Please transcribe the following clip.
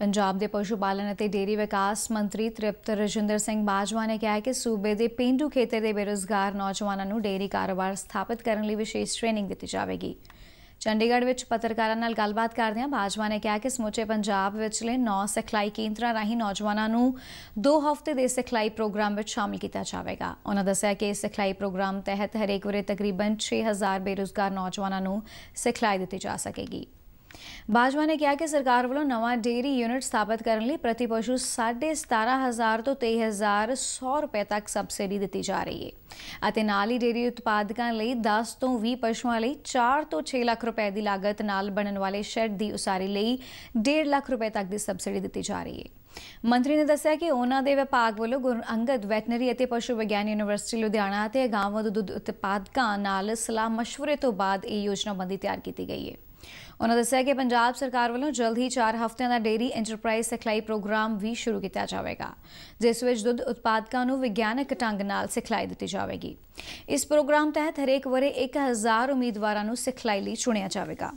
ਪੰਜਾਬ ਦੇ ਪਸ਼ੂ ਪਾਲਣ ਅਤੇ ਡੇਰੀ ਵਿਕਾਸ ਮੰਤਰੀ ਤ੍ਰਿਪਤ ਰਜਿੰਦਰ ਸਿੰਘ ਬਾਜਵਾ ਨੇ ਕਿਹਾ ਕਿ ਸੂਬੇ ਦੇ ਪਿੰਡੂ ਖੇਤਰ ਦੇ ਬੇਰੋਜ਼ਗਾਰ ਨੌਜਵਾਨਾਂ ਨੂੰ ਡੇਰੀ ਕਾਰੋਬਾਰ ਸਥਾਪਿਤ ਕਰਨ ਲਈ ਵਿਸ਼ੇਸ਼ ਟ੍ਰੇਨਿੰਗ ਦਿੱਤੀ ਜਾਵੇਗੀ ਚੰਡੀਗੜ੍ਹ ਵਿੱਚ ਪੱਤਰਕਾਰਾਂ ਨਾਲ ਗੱਲਬਾਤ ਕਰਦਿਆਂ ਬਾਜਵਾ ਨੇ ਕਿਹਾ ਕਿ ਸਮੁੱਚੇ ਪੰਜਾਬ ਵਿੱਚਲੇ 9 ਸਿਖਲਾਈ ਕੇਂਦਰਾਂ ਰਾਹੀਂ ਨੌਜਵਾਨਾਂ ਨੂੰ 2 ਹਫ਼ਤੇ ਦੇ ਸਿਖਲਾਈ ਪ੍ਰੋਗਰਾਮ ਵਿੱਚ ਸ਼ਾਮਲ ਕੀਤਾ ਜਾਵੇਗਾ ਉਹਨਾਂ ਦੱਸਿਆ ਕਿ ਇਸ ਸਿਖਲਾਈ ਪ੍ਰੋਗਰਾਮ ਤਹਿਤ ਹਰੇਕ ਵਰੇ ਤਕਰੀਬਨ 6000 ਬੇਰੋਜ਼ਗਾਰ ਨੌਜਵਾਨਾਂ ਨੂੰ ਸਿਖਲਾਈ ਦਿੱਤੀ ਜਾ ਸਕੇਗੀ ਬਾਜਵਾ ਨੇ ਕਿਹਾ ਕਿ ਸਰਕਾਰ ਵੱਲੋਂ ਨਵਾਂ ਡੇਰੀ ਯੂਨਿਟ ਸਥਾਪਿਤ ਕਰਨ ਲਈ ਪ੍ਰਤੀ ਪਸ਼ੂ 17500 ਤੋਂ 23100 ਰੁਪਏ ਤੱਕ ਸਬਸਿਡੀ ਦਿੱਤੀ ਜਾ ਰਹੀ ਹੈ ਅਤੇ ਨਾਲ ਹੀ ਡੇਰੀ ਉਤਪਾਦਕਾਂ ਲਈ 10 ਤੋਂ 20 ਪਸ਼ੂਆਂ ਲਈ 4 ਤੋਂ 6 ਲੱਖ ਰੁਪਏ ਦੀ ਲਾਗਤ ਨਾਲ ਬਣਨ ਵਾਲੇ ਸ਼ੈੱਡ ਦੀ ਉਸਾਰੀ ਲਈ 1.5 ਲੱਖ ਰੁਪਏ ਤੱਕ ਦੀ ਸਬਸਿਡੀ ਦਿੱਤੀ ਜਾ ਰਹੀ ਹੈ ਮੰਤਰੀ ਨੇ ਦੱਸਿਆ ਕਿ ਉਹਨਾਂ ਦੇ ਵਿਭਾਗ ਵੱਲੋਂ ਗੁਰੂ ਅੰਗਦ ਵੈਟਨਰੀ ਅਤੇ ਪਸ਼ੂ ਵਿਗਿਆਨ ਯੂਨੀਵਰਸਿਟੀ ਲੁਧਿਆਣਾ ਅਤੇ ਗਾਵਾਂ ਦੇ ਦੁੱਧ ਉਤਪਾਦਕਾਂ ਨਾਲ ਸਲਾਹ ਮਸ਼ਵਰੇ ਤੋਂ ਬਾਅਦ ਇਹ ਯੋਜਨਾ ਬੰਦੀ ਤਿਆਰ ਕੀਤੀ ਗਈ ਹੈ ਉਹਨਾਂ ਦੱਸਿਆ ਕਿ ਪੰਜਾਬ ਸਰਕਾਰ ਵੱਲੋਂ ਜਲਦ ਹੀ 4 ਹਫ਼ਤਿਆਂ ਦਾ ਡੇਰੀ ਐਂਟਰਪ੍ਰਾਈਜ਼ ਸਿਖਲਾਈ ਪ੍ਰੋਗਰਾਮ ਵੀ ਸ਼ੁਰੂ ਕੀਤਾ ਜਾਵੇਗਾ ਜਿਸ ਵਿੱਚ ਦੁੱਧ ਉਤਪਾਦਕਾਂ ਨੂੰ ਵਿਗਿਆਨਕ ਢੰਗ ਨਾਲ ਸਿਖਲਾਈ ਦਿੱਤੀ ਜਾਵੇਗੀ ਇਸ ਪ੍ਰੋਗਰਾਮ ਤਹਿਤ ਹਰੇਕ ਵਰੇ 1000 ਉਮੀਦਵਾਰਾਂ ਨੂੰ ਸਿਖਲਾਈ ਲਈ ਚੁਣਿਆ ਜਾਵੇਗਾ